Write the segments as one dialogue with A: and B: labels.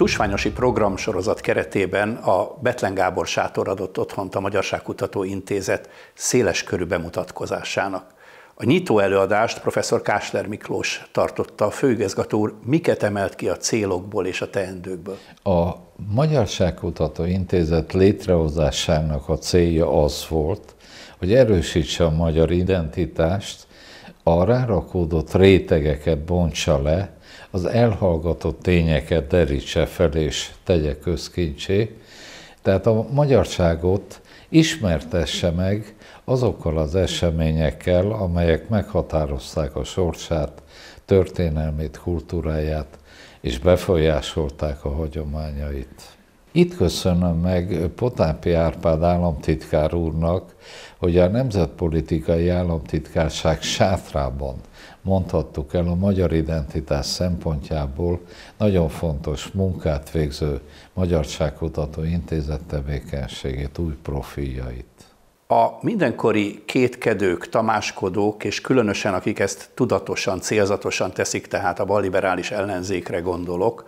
A: Tusványosi programsorozat keretében a Betlen Gábor sátor adott otthont a Magyarságkutató Intézet széles körű bemutatkozásának. A nyitó előadást professzor Kásler Miklós tartotta, a főigazgató úr miket emelt ki a célokból és a teendőkből?
B: A Magyarságkutató Intézet létrehozásának a célja az volt, hogy erősítse a magyar identitást, a rárakódott rétegeket bontsa le, az elhallgatott tényeket derítse fel és tegye közkincsé. Tehát a magyarságot ismertesse meg azokkal az eseményekkel, amelyek meghatározták a sorsát, történelmét, kultúráját, és befolyásolták a hagyományait. Itt köszönöm meg Potápi Árpád államtitkár úrnak, hogy a Nemzetpolitikai Államtitkárság sátrában mondhattuk el a magyar identitás szempontjából nagyon fontos munkát végző Magyarságkutató Intézet tevékenységét, új profiljait.
A: A mindenkori kétkedők, tamáskodók, és különösen akik ezt tudatosan, célzatosan teszik, tehát a balliberális ellenzékre gondolok,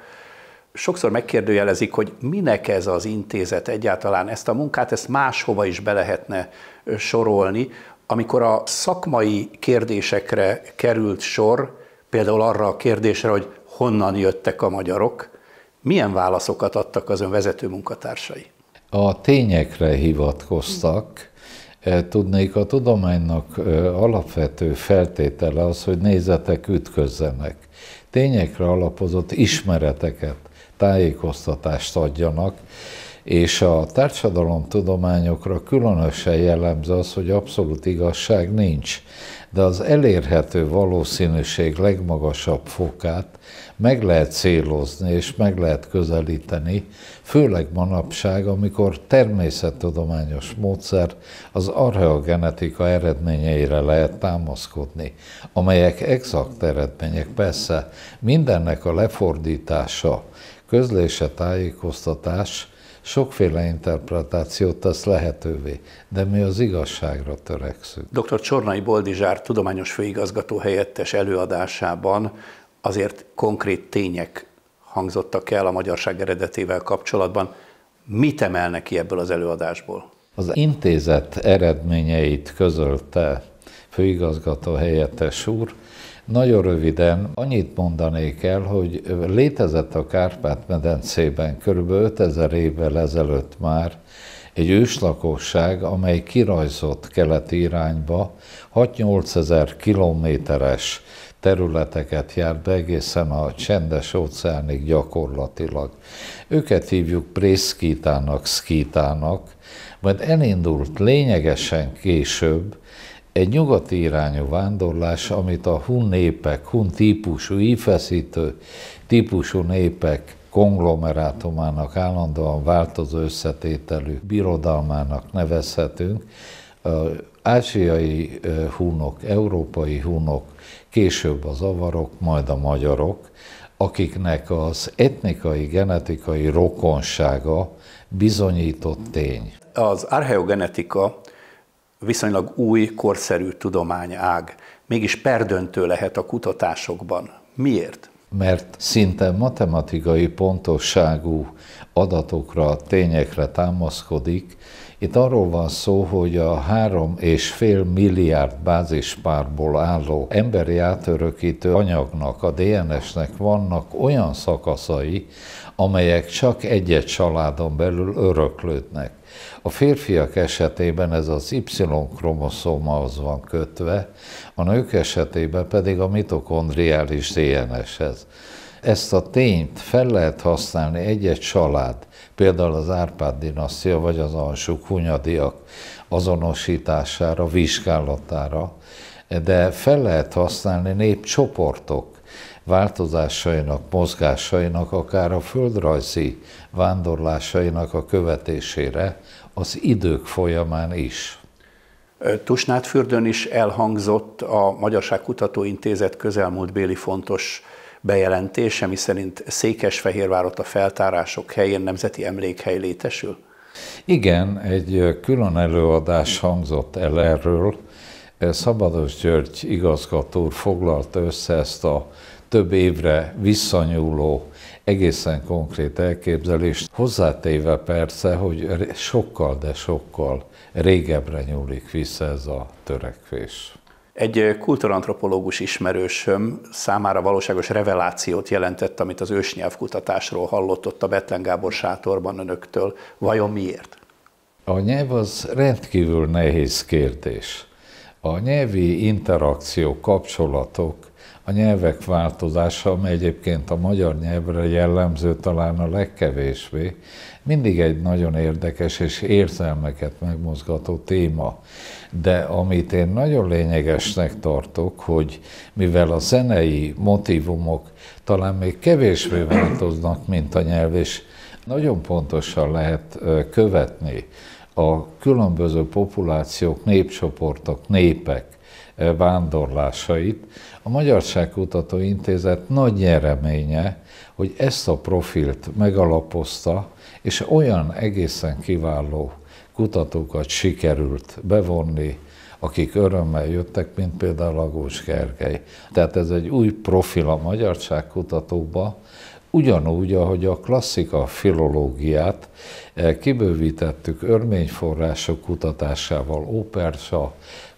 A: sokszor megkérdőjelezik, hogy minek ez az intézet egyáltalán ezt a munkát, ezt máshova is be lehetne sorolni. Amikor a szakmai kérdésekre került sor, például arra a kérdésre, hogy honnan jöttek a magyarok, milyen válaszokat adtak az ön vezető munkatársai?
B: A tényekre hivatkoztak. E, tudnék, a tudománynak e, alapvető feltétele az, hogy nézetek ütközzenek. Tényekre alapozott ismereteket tájékoztatást adjanak, és a társadalomtudományokra különösen jellemző az, hogy abszolút igazság nincs, de az elérhető valószínűség legmagasabb fokát meg lehet célozni és meg lehet közelíteni, főleg manapság, amikor természettudományos módszer az arheogenetika eredményeire lehet támaszkodni, amelyek exakt eredmények, persze mindennek a lefordítása közlése tájékoztatás sokféle interpretációt tesz lehetővé, de mi az igazságra
A: törekszünk. Dr. Csornai Boldizsár tudományos főigazgató helyettes előadásában azért konkrét tények hangzottak el a magyarság eredetével kapcsolatban. Mit emelne ki ebből az előadásból?
B: Az intézet eredményeit közölte főigazgató helyettes úr, nagyon röviden annyit mondanék el, hogy létezett a Kárpát-medencében kb. 5000 évvel ezelőtt már egy őslakosság, amely kirajzott keleti irányba 6-8 ezer kilométeres területeket járt be egészen a csendes óceánig gyakorlatilag. Őket hívjuk prészkítának, szkítának, majd elindult lényegesen később, egy nyugati irányú vándorlás, amit a hun népek, hun típusú, ífeszítő típusú népek konglomerátumának állandóan változó összetételű birodalmának nevezhetünk, ázsiai hunok, európai hunok, később az avarok, majd a magyarok, akiknek az etnikai, genetikai rokonsága
A: bizonyított tény. Az archeogenetika viszonylag új, korszerű tudományág. Mégis perdöntő lehet a kutatásokban.
B: Miért? Mert szinte matematikai pontosságú adatokra, tényekre támaszkodik, itt arról van szó, hogy a három és fél milliárd bázispárból álló emberi átörökítő anyagnak, a DNS-nek vannak olyan szakaszai, amelyek csak egyet családon belül öröklődnek. A férfiak esetében ez az Y-kromoszóma az van kötve, a nők esetében pedig a mitokondriális DNS-hez. Ezt a tényt fel lehet használni egy-egy család, például az Árpád dinasztia vagy az alsó hunyadiak azonosítására, vizsgálatára, de fel lehet használni népcsoportok változásainak, mozgásainak, akár a földrajzi vándorlásainak
A: a követésére az idők folyamán is. Tusnádfürdön is elhangzott a Magyarság Kutatóintézet közelmúltbéli fontos bejelentése, miszerint Székesfehérvár ott a feltárások helyén nemzeti emlékhely létesül?
B: Igen, egy külön előadás hangzott el erről. Szabados György igazgató foglalta össze ezt a több évre visszanyúló egészen konkrét elképzelést, hozzátéve persze, hogy sokkal, de sokkal régebbre nyúlik vissza ez a
A: törekvés. Egy kulturantropológus ismerősöm számára valóságos revelációt jelentett, amit az ősnyelvkutatásról hallott ott a Betlen Gábor sátorban önöktől. Vajon miért?
B: A nyelv az rendkívül nehéz kérdés. A nyelvi interakció, kapcsolatok a nyelvek változása, amely egyébként a magyar nyelvre jellemző talán a legkevésbé, mindig egy nagyon érdekes és érzelmeket megmozgató téma. De amit én nagyon lényegesnek tartok, hogy mivel a zenei motivumok talán még kevésbé változnak, mint a nyelv, és nagyon pontosan lehet követni a különböző populációk, népcsoportok, népek vándorlásait. A Magyarság Kutató Intézet nagy nyereménye, hogy ezt a profilt megalapozta, és olyan egészen kiváló kutatókat sikerült bevonni, akik örömmel jöttek, mint például Lagos Gergely. Tehát ez egy új profil a kutatóba. ugyanúgy, ahogy a klasszika filológiát e, kibővítettük örményforrások kutatásával, Ópersa,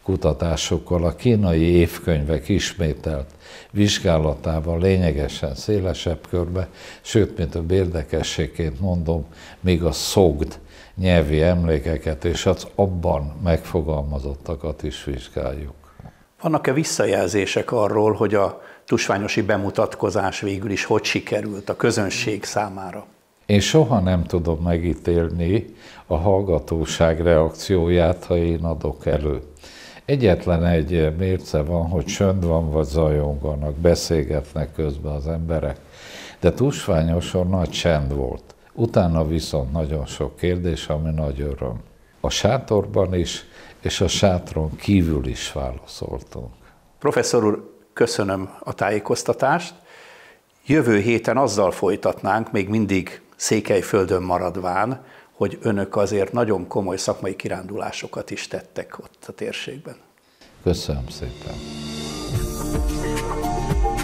B: kutatásokkal a kínai évkönyvek ismételt vizsgálatával lényegesen szélesebb körbe, sőt, mint a érdekességként mondom, még a szogd nyelvi emlékeket és az abban megfogalmazottakat is
A: vizsgáljuk. Vannak-e visszajelzések arról, hogy a tusványosi bemutatkozás végül is hogy sikerült a közönség számára?
B: Én soha nem tudom megítélni a hallgatóság reakcióját, ha én adok elő. Egyetlen egy eh, mérce van, hogy csönd van, vagy zajonganak, beszélgetnek közben az emberek. De tusványoson nagy csend volt. Utána viszont nagyon sok kérdés, ami nagy öröm. A sátorban is, és a sátron kívül is válaszoltunk.
A: Professzor úr, köszönöm a tájékoztatást. Jövő héten azzal folytatnánk, még mindig Székelyföldön maradván, hogy önök azért nagyon komoly szakmai kirándulásokat is tettek ott a térségben.
B: Köszönöm szépen!